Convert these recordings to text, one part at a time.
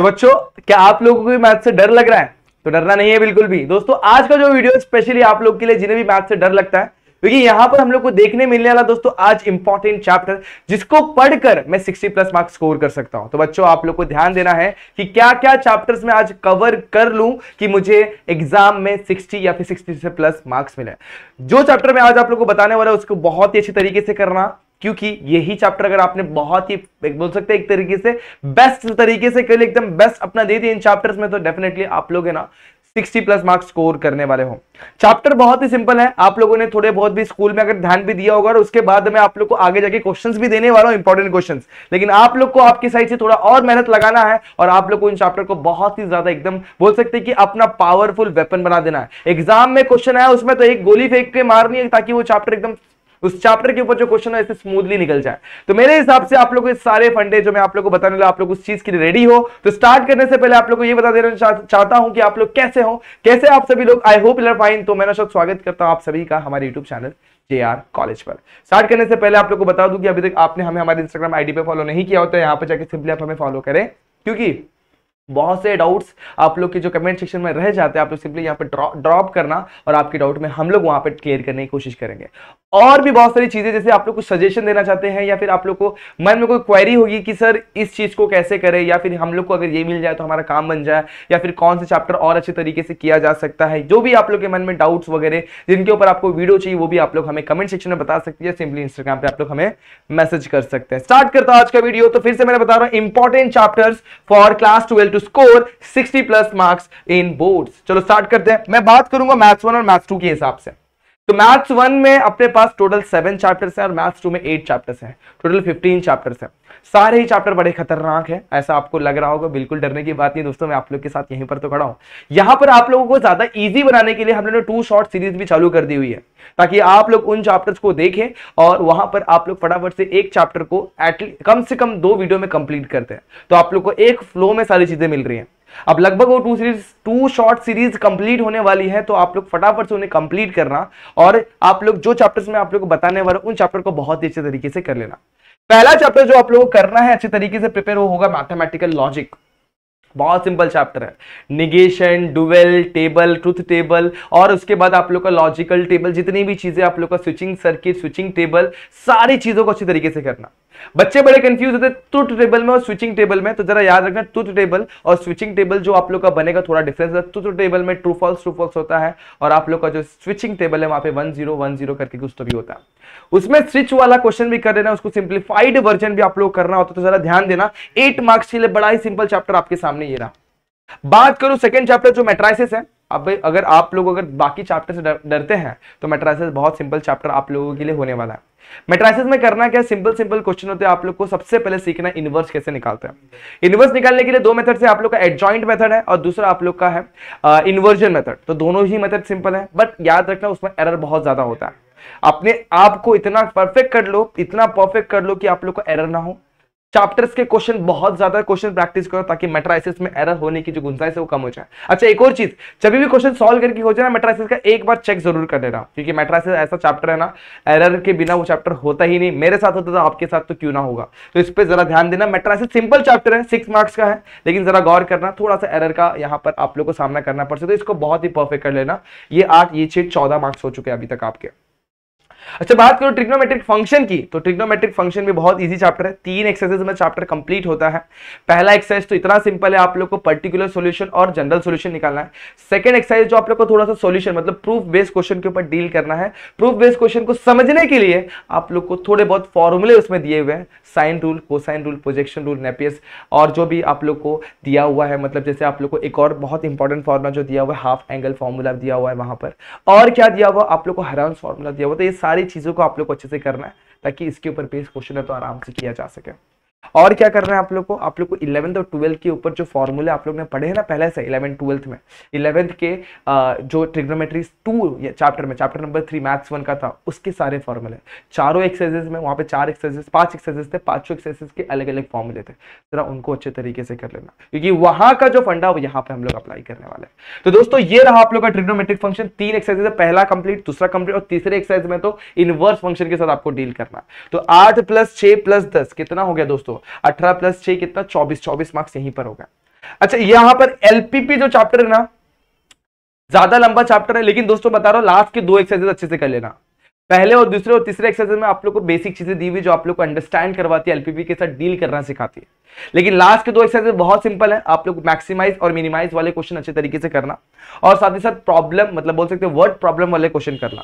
तो बच्चों क्या आप लोगों को मैथ से डर लग रहा है तो डरना नहीं है बिल्कुल भी दोस्तों आज का जो वीडियो स्पेशली आप लोग के लिए जिन्हें भी मैथ से डर लगता है क्योंकि यहां पर हम लोग को देखने मिलने वाला दोस्तों आज इंपॉर्टेंट चैप्टर जिसको पढ़कर मैं 60 प्लस मार्क्स स्कोर कर सकता हूं तो बच्चों आप लोग को ध्यान देना है कि क्या क्या चैप्टर्स में आज कवर कर लूं कि मुझे एग्जाम में 60 या फिर 60 से प्लस मार्क्स मिले जो चैप्टर में आज आप लोग को बताने वाला है उसको बहुत ही अच्छी तरीके से करना क्योंकि यही चैप्टर अगर आपने बहुत ही एक बोल सकते हैं एक तरीके से बेस्ट तरीके से कर एकदम बेस्ट अपना दे दिया इन चैप्टर्स में तो डेफिनेटली आप लोग है ना 60 प्लस मार्क्स स्कोर करने वाले हो चैप्टर बहुत ही सिंपल है आप लोगों ने थोड़े बहुत भी स्कूल में अगर ध्यान भी दिया होगा और उसके बाद मैं आप लोग को आगे जाके क्वेश्चंस भी देने वाला हूं इंपॉर्टेंट क्वेश्चंस लेकिन आप लोग को आपकी साइड से थोड़ा और मेहनत लगाना है और आप लोग को इन चैप्टर को बहुत ही ज्यादा एकदम बोल सकते कि अपना पावरफुल वेपन बना देना है एग्जाम में क्वेश्चन आया उसमें तो एक गोली फेंक के मारनी है ताकि वो चैप्टर एकदम उस चैप्टर के ऊपर जो क्वेश्चन है स्मूथली निकल जाए तो मेरे हिसाब से आप लोग सारे फंडे जो मैं आप लोग को बताने लगा आप लोग उस चीज के लिए रेडी हो तो स्टार्ट करने से पहले आप लोग को ये बता देना चाहता हूं कि आप लोग कैसे हो कैसे आप सभी लोग आई होप यूर फाइन तो मैं स्वागत करता हूं आप सभी का हमारे YouTube channel J R college पर स्टार्ट करने से पहले आप लोग को बता दूं कि अभी तक आपने हमें हमारे इंस्टाग्राम आईडी पे फॉलो नहीं किया होता तो है यहाँ पर जाके सिंपली आप हमें फॉलो करें क्योंकि बहुत से डाउट्स आप लोग के जो कमेंट सेक्शन में रह जाते हैं आप लोग सिंपली यहाँ पे ड्रॉप करना और आपके डाउट में हम लोग वहाँ पे क्लियर करने की कोशिश करेंगे और भी बहुत सारी चीज़ें जैसे आप लोग कुछ सजेशन देना चाहते हैं या फिर आप लोग को मन में कोई क्वेरी होगी कि सर इस चीज़ को कैसे करें या फिर हम लोग को अगर ये मिल जाए तो हमारा काम बन जाए या फिर कौन से चैप्टर और अच्छे तरीके से किया जा सकता है जो भी आप लोग के मन में डाउट्स वगैरह जिनके ऊपर आपको वीडियो चाहिए वो भी आप लोग हमें कमेंट सेक्शन में बता सकती है सिंपली इंस्टाग्राम पर आप लोग हमें मैसेज कर सकते हैं स्टार्ट करता हूँ आज का वीडियो तो फिर से मैंने बता रहा हूँ important chapters for class twelve to score 60 plus marks in board चलो स्टार्ट करते हैं मैं बात करूंगा मैथ्स वन और मैथ्स टू के हिसाब से तो मैथ्स वन में अपने पास टोटल सेवन चैप्टर्स हैं और मैथ्स टू में एट चैप्टर्स हैं टोटल फिफ्टीन चैप्टर्स हैं सारे ही चैप्टर बड़े खतरनाक हैं ऐसा आपको लग रहा होगा बिल्कुल डरने की बात नहीं दोस्तों मैं आप लोग के साथ यहीं पर तो खड़ा हूँ यहाँ पर आप लोगों को ज्यादा ईजी बनाने के लिए हम लोगों ने टू शॉर्ट सीरीज भी चालू कर दी हुई है ताकि आप लोग उन चैप्टर्स को देखें और वहां पर आप लोग फटाफट से एक चैप्टर को एटलीस्ट कम से कम दो वीडियो में कंप्लीट करते हैं तो आप लोग को एक फ्लो में सारी चीजें मिल रही है अब लगभग वो two series two short series complete होने वाली है तो आप लोग फटाफट से उन्हें कंप्लीट करना और आप लोग जो चैप्टर्स में आप लोग को बताने वाले उन चैप्टर को बहुत ही अच्छे तरीके से कर लेना पहला चैप्टर जो आप लोगों को करना है अच्छे तरीके से प्रिपेयर वो होगा मैथमेटिकल लॉजिक बहुत सिंपल चैप्टर है negation dual table truth table और उसके बाद आप लोग का लॉजिकल टेबल जितनी भी चीजें आप लोग का स्विचिंग सर्किट स्विचिंग टेबल सारी चीजों को अच्छी तरीके से करना बच्चे बड़े कंफ्यूज होते ट्रुथ टेबल में और स्विचिंग टेबल में तो जरा याद रखना ट्रुथ टेबल और स्विचिंग टेबल जो आप लोग का बनेगा थोड़ा डिफरेंस है ट्रुथ टेबल में ट्रू फॉल्स ट्रू फॉल्स होता है और आप लोग का जो स्विचिंग टेबल है वहां पे वन जीरो वन जीरो करके कुछ तो भी होता है उसमें स्विच वाला क्वेश्चन भी कर देना उसको सिंप्लीफाइड वर्जन भी आप लोग करना होता तो जरा ध्यान देना एट मार्क्स के लिए बड़ा ही सिंपल चैप्टर आपके सामने ये रहा बात करू सेकेंड चैप्टर जो मेट्राइसिस है अब अगर आप लोग अगर बाकी चैप्टर से डरते हैं तो मेट्राइसिस बहुत सिंपल चैप्टर आप लोगों के लिए होने वाला है मेट्राइसिस में करना क्या सिंपल सिंपल क्वेश्चन होते हैं आप लोग को सबसे पहले सीखना इनवर्स कैसे निकालते हैं इनवर्स निकालने के लिए दो मेथड से आप लोग का एडजॉइंट मेथड है और दूसरा आप लोग का है इन्वर्जन मेथड तो दोनों ही मेथड सिंपल है बट याद रखना उसमें एरर बहुत ज्यादा होता है अपने आप को इतना परफेक्ट कर लो इतना परफेक्ट कर लो कि आप लोग को एरर ना हो चैप्टर्स के क्वेश्चन बहुत ज्यादा क्वेश्चन प्रैक्टिस करो ताकि मेट्राइसिस में एरर होने की जो गुंजाइश है वो कम हो जाए अच्छा एक और चीज जब भी क्वेश्चन सॉल्व करके हो जाए ना मेट्राइसिस का एक बार चेक जरूर कर देना क्योंकि मेट्राइसिस ऐसा चैप्टर है ना एरर के बिना वो चैप्टर होता ही नहीं मेरे साथ होता था आपके साथ तो क्यों ना होगा तो इस पर जरा ध्यान देना मेट्राइसिस सिंपल चैप्टर है सिक्स मार्क्स का है लेकिन जरा गौर करना थोड़ा सा एरर का यहाँ पर आप लोग को सामना करना पड़ सकता है तो इसको बहुत ही परफेक्ट कर लेना ये आठ ये छह चौदह मार्क्स हो चुके हैं अभी तक आपके अच्छा बात करो ट्रिग्नोमेट्रिक फंक्शन की तो ट्रिग्नोमेट्रिक फंक्शन भी बहुत इजी चैप्टर है तीन एक्सरसाइज में चैप्टर कंप्लीट होता है पहला एक्सरसाइज तो इतना सिंपल है आप लोग को पर्टिकुलर सॉल्यूशन और जनरल सॉल्यूशन निकालना है सेकंड एक्सरसाइज जो आप लोग को थोड़ा सा सॉल्यूशन मतलब प्रूफ बेस्ड क्वेश्चन के ऊपर डील करना है प्रूफ बेस्ड क्वेश्चन को समझने के लिए आप लोग को थोड़े बहुत फॉर्मूले उसमें दिए हुए हैं sine rule cosine rule projection rule Napier's और जो भी आप लोग को दिया हुआ है मतलब जैसे आप लोग को एक और बहुत इंपॉर्टेंट फॉर्मूला जो दिया हुआ है हाफ एंगल फॉर्मूला दिया हुआ है वहां पर और क्या दिया हुआ आप लोग को हरान फॉर्मूला दिया हुआ तो ये सारी चीज़ों को आप लोग को अच्छे से करना है ताकि इसके ऊपर बेस क्वेश्चन है तो आराम से किया जा सके और क्या करना है आप लोग को आप लोग को इलेवंथ और ट्वेल्थ के ऊपर जो फॉर्मूले आप लोग ने पढ़े हैं ना पहले से इलेवंथ ट्वेल्थ में इलेवंथ के जो ट्रिग्नोमेट्री टू चैप्टर में chapter number three maths one का था उसके सारे फॉर्मूले चारों एक्सरसाइजेज में वहाँ पे चार एक्सरसाइजेज पांच एक्सरसाइज थे पांचों एक्सरसाइज के अलग अलग फॉर्मूले थे जरा उनको अच्छे तरीके से कर लेना क्योंकि वहाँ का जो फंडा वो यहाँ पे हम लोग अप्लाई करने वाले हैं तो दोस्तों ये रहा आप लोग का ट्रिग्नोमेट्रिक फंक्शन तीन एक्सरसाइज है पहला कंप्लीट दूसरा कंप्लीट और तीसरे एक्सरसाइज में तो इनवर्स फंक्शन के साथ आपको डील करना तो आठ प्लस छह प्लस दस कितना हो गया दोस्तों दोस्तों अठारह प्लस छह कितना चौबीस चौबीस मार्क्स यहीं पर होगा अच्छा यहां पर एलपीपी जो चैप्टर है ना ज्यादा लंबा चैप्टर है लेकिन दोस्तों बता रहा हूं लास्ट के दो एक्सरसाइज अच्छे से कर लेना पहले और दूसरे और तीसरे एक्सरसाइज में आप लोग को बेसिक चीजें दी हुई जो आप लोग को अंडरस्टैंड करवाती है एलपीपी के साथ डील करना सिखाती है लेकिन लास्ट के दो एक्सरसाइज बहुत सिंपल है आप लोग मैक्सिमाइज और मिनिमाइज वाले क्वेश्चन अच्छे तरीके से करना और साथ ही साथ प्रॉब्लम मतलब बोल सकते हैं वर्ड प्रॉब्लम वाले क्वेश्चन करना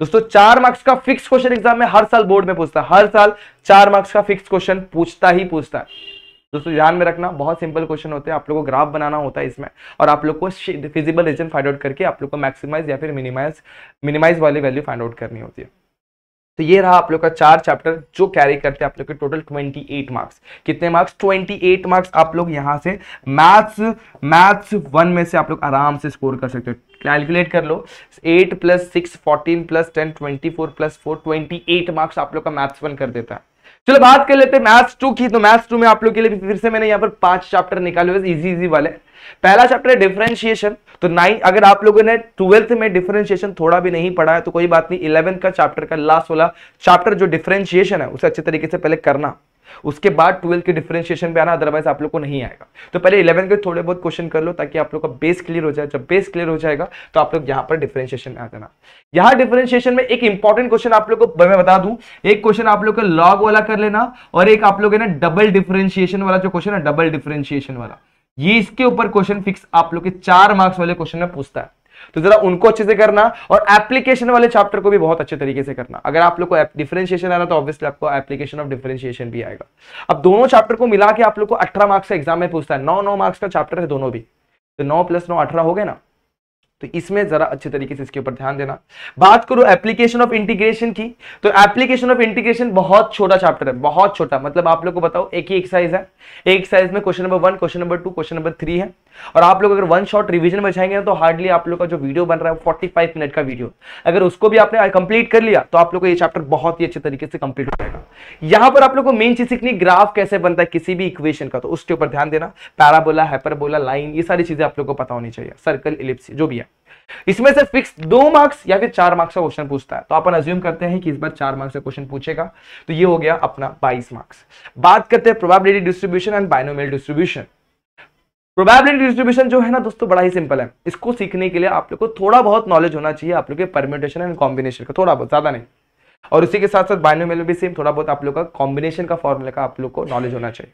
दोस्तों चार मार्क्स का फिक्स क्वेश्चन एग्जाम में हर साल बोर्ड में पूछता है हर साल चार मार्क्स का फिक्स क्वेश्चन पूछता ही पूछता है दोस्तों ध्यान में रखना बहुत सिंपल क्वेश्चन होते हैं आप लोगों को ग्राफ बनाना होता है इसमें और आप लोग को फिजिबल रीजन फाइंड आउट करके आप लोग को मैक्सिमाइज या फिर मिनिमाइज मिनिमाइज वाली वैल्यू फाइंड आउट करनी होती है तो ये रहा आप लोग का चार चैप्टर जो कैरी करते हैं आप लोग के टोटल 28 मार्क्स कितने मार्क्स 28 मार्क्स आप लोग यहां से मैथ्स मैथ्स वन में से आप लोग आराम से स्कोर कर सकते हो कैलकुलेट कर लो eight plus six fourteen plus ten twenty four plus four twenty eight marks आप लोग का मैथ्स वन कर देता है चलो बात कर लेते हैं मैथ्स टू की तो मैथ्स टू में आप लोग के लिए फिर से मैंने यहाँ पर पांच चैप्टर निकाले हुए इजी इजी वाले पहला चैप्टर है डिफरेंशिएशन तो नाइन अगर आप लोगों ने ट्वेल्थ में डिफरेंशिएशन थोड़ा भी नहीं पढ़ा है तो कोई बात नहीं इलेवेंथ का चैप्टर का लास्ट वाला चैप्टर जो डिफरेंशिएशन है उसे अच्छे तरीके से पहले करना उसके बाद ट्वेल्थ के डिफ्रेंशिएशन पे आना अदरवाइज आप लोग को नहीं आएगा तो पहले इलेवन के थोड़े बहुत क्वेश्चन कर लो ताकि आप लोग का बेस क्लियर हो जाए जब बेस क्लियर हो जाएगा तो आप लोग यहाँ पर डिफ्रेंशिएशन में आ जाना यहाँ डिफ्रेंशिएशन में एक इंपॉर्टेंट क्वेश्चन आप लोग को मैं बता दू एक क्वेश्चन आप लोग का लॉग वाला कर लेना और एक आप लोग है ना डबल डिफ्रेंशिएशन वाला जो क्वेश्चन है डबल डिफ्रेंशिएशन वाला ये इसके ऊपर क्वेश्चन फिक्स आप लोग के चार मार्क्स वाले क्वेश्चन में पूछता है तो जरा उनको अच्छे से करना और एप्लीकेशन वाले चैप्टर को भी बहुत अच्छे तरीके से करना अगर आप लोग को डिफरेंशिएशन आना तो ऑब्वियसली आपको एप्लीकेशन ऑफ डिफरेंशिएशन भी आएगा अब दोनों चैप्टर को मिला के आप लोग को अठारह मार्क्स का एग्जाम में पूछता है नौ नौ मार्क्स का चैप्टर है दोनों भी तो नौ प्लस नौ अठारह हो गए ना तो इसमें जरा अच्छे तरीके से इसके ऊपर ध्यान देना बात करो एप्लीकेशन ऑफ इंटीग्रेशन की तो एप्लीकेशन ऑफ इंटीग्रेशन बहुत छोटा चैप्टर है बहुत छोटा मतलब आप लोग को बताओ एक ही एक्सरसाइज है एक एक्सरसाइज में question number one question number two question number three है और आप लोग अगर वन शॉट रिवीजन में जाएंगे तो हार्डली आप लोग का जो वीडियो बन रहा है फोर्टी फाइव मिनट का वीडियो अगर उसको भी आपने कंप्लीट कर लिया तो आप लोग को ये चैप्टर बहुत ही अच्छे तरीके से कंप्लीट हो जाएगा यहां पर आप लोग को मेन चीज सीखनी ग्राफ कैसे बनता है किसी भी इक्वेशन का तो उसके ऊपर ध्यान देना पैराबोला हैपरबोला लाइन ये सारी चीजें आप लोग को पता होनी चाहिए सर्कल इलिप्स जो भी है इसमें से फिक्स दो मार्क्स या फिर चार मार्क्स का क्वेश्चन पूछता है तो अपन अज्यूम करते हैं कि इस बार चार मार्क्स का क्वेश्चन पूछेगा तो ये हो गया अपना 22 मार्क्स बात करते हैं probability distribution and binomial distribution probability distribution जो है ना दोस्तों बड़ा ही सिंपल है इसको सीखने के लिए आप लोग को थोड़ा बहुत नॉलेज होना चाहिए आप लोग के परमिटेशन एंड कॉम्बिनेशन का थोड़ा बहुत ज्यादा नहीं और उसी के साथ साथ बाइनोमियल भी सेम थोड़ा बहुत आप लोग का कॉम्बिनेशन का फॉर्मूला का आप लोग को नॉलेज होना चाहिए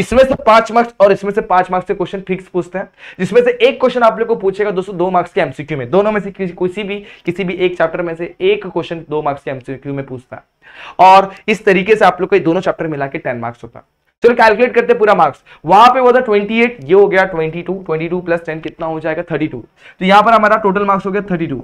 इसमें से पांच मार्क्स और इसमें से पांच मार्क्स से क्वेश्चन फिक्स पूछते हैं जिसमें से एक क्वेश्चन आप लोग को पूछेगा दोस्तों दो मार्क्स के एमसीक्यू में दोनों में से किसी भी किसी भी एक चैप्टर में से एक क्वेश्चन दो मार्क्स के एमसीक्यू में पूछता है और इस तरीके से आप लोग को दोनों चैप्टर मिला के टेन मार्क्स होता है चलो कैलकुलेट करते पूरा मार्क्स वहां पे वो था 28 ये हो गया 22 22 प्लस 10 कितना हो जाएगा 32 तो यहाँ पर हमारा टोटल मार्क्स हो गया 32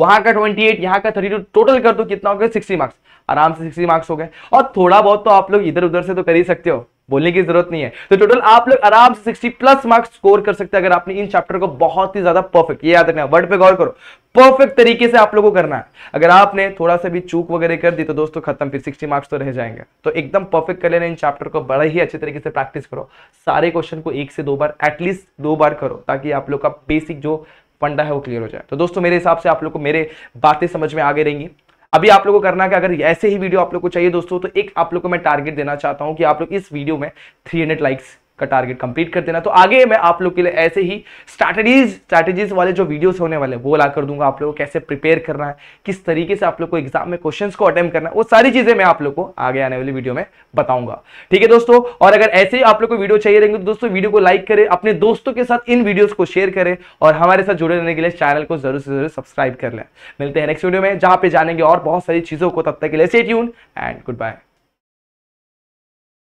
वहां का 28 यहाँ का 32 टोटल कर दो कितना हो गया 60 मार्क्स आराम से 60 मार्क्स हो गए और थोड़ा बहुत तो आप लोग इधर उधर से तो कर ही सकते हो बोलने की जरूरत नहीं है तो टोटल आप लोग आराम से 60 प्लस मार्क्स स्कोर कर सकते हैं अगर आपने इन चैप्टर को बहुत ही ज्यादा परफेक्ट ये याद रखना वर्ड पे गौर करो परफेक्ट तरीके से आप लोगों को करना है अगर आपने थोड़ा सा भी चूक वगैरह कर दी तो दोस्तों खत्म फिर 60 मार्क्स तो रह जाएंगे तो एकदम परफेक्ट कर लेना इन चैप्टर को बड़ा ही अच्छे तरीके से प्रैक्टिस करो सारे क्वेश्चन को एक से दो बार एटलीस्ट दो बार करो ताकि आप लोग का बेसिक जो पंडा है वो क्लियर हो जाए तो दोस्तों मेरे हिसाब से आप लोग को मेरे बातें समझ में आगे रहेंगी अभी आप लोगों को करना है अगर ऐसे ही वीडियो आप लोग को चाहिए दोस्तों तो एक आप लोग को मैं टारगेट देना चाहता हूं कि आप लोग इस वीडियो में थ्री लाइक्स का टारगेट कंप्लीट कर देना तो आगे मैं आप लोग के लिए ऐसे ही स्ट्रैटेजीज स्ट्रैटेजीज वाले जो वीडियोस होने वाले वो ला कर दूंगा आप लोगों को कैसे प्रिपेयर करना है किस तरीके से आप लोग को एग्जाम में क्वेश्चंस को अटेम्प्ट करना है वो सारी चीज़ें मैं आप लोग को आगे आने वाली वीडियो में बताऊंगा ठीक है दोस्तों और अगर ऐसे ही आप लोग को वीडियो चाहिए रहेंगे तो दोस्तों वीडियो को लाइक करें अपने दोस्तों के साथ इन वीडियोज़ को शेयर करें और हमारे साथ जुड़े रहने के लिए चैनल को जरूर से जरूर सब्सक्राइब कर लें मिलते हैं नेक्स्ट वीडियो में जहां पे जानेंगे और बहुत सारी चीज़ों को तब तक के लिए से ट्यून एंड गुड बाय